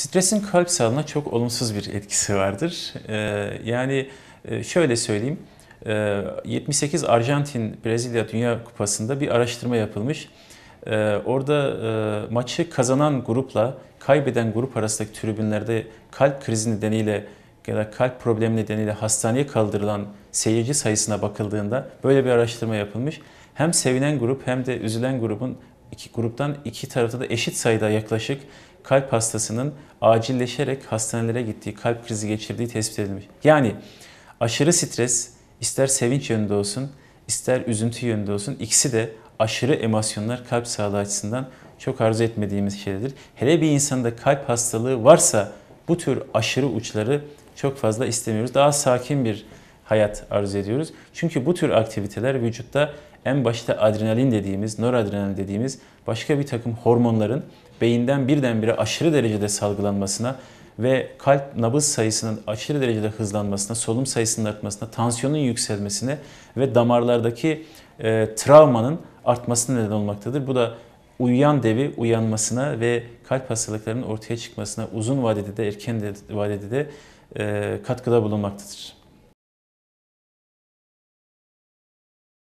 Stresin kalp sağlığına çok olumsuz bir etkisi vardır. Ee, yani e, şöyle söyleyeyim. 78 ee, Arjantin Brezilya Dünya Kupası'nda bir araştırma yapılmış. Ee, orada e, maçı kazanan grupla kaybeden grup arasındaki tribünlerde kalp krizi nedeniyle ya da kalp problemi nedeniyle hastaneye kaldırılan seyirci sayısına bakıldığında böyle bir araştırma yapılmış. Hem sevinen grup hem de üzülen grubun iki gruptan iki tarafta da eşit sayıda yaklaşık kalp hastasının acilleşerek hastanelere gittiği, kalp krizi geçirdiği tespit edilmiş. Yani aşırı stres ister sevinç yönünde olsun, ister üzüntü yönünde olsun ikisi de aşırı emosyonlar kalp sağlığı açısından çok arzu etmediğimiz şeydir. Hele bir insanda kalp hastalığı varsa bu tür aşırı uçları çok fazla istemiyoruz. Daha sakin bir hayat arzu ediyoruz. Çünkü bu tür aktiviteler vücutta en başta adrenalin dediğimiz, noradrenalin dediğimiz başka bir takım hormonların beyinden birdenbire aşırı derecede salgılanmasına ve kalp nabız sayısının aşırı derecede hızlanmasına, solunum sayısının artmasına, tansiyonun yükselmesine ve damarlardaki e, travmanın artmasına neden olmaktadır. Bu da uyuyan devi uyanmasına ve kalp hastalıklarının ortaya çıkmasına uzun vadede de erken de, vadede de e, katkıda bulunmaktadır.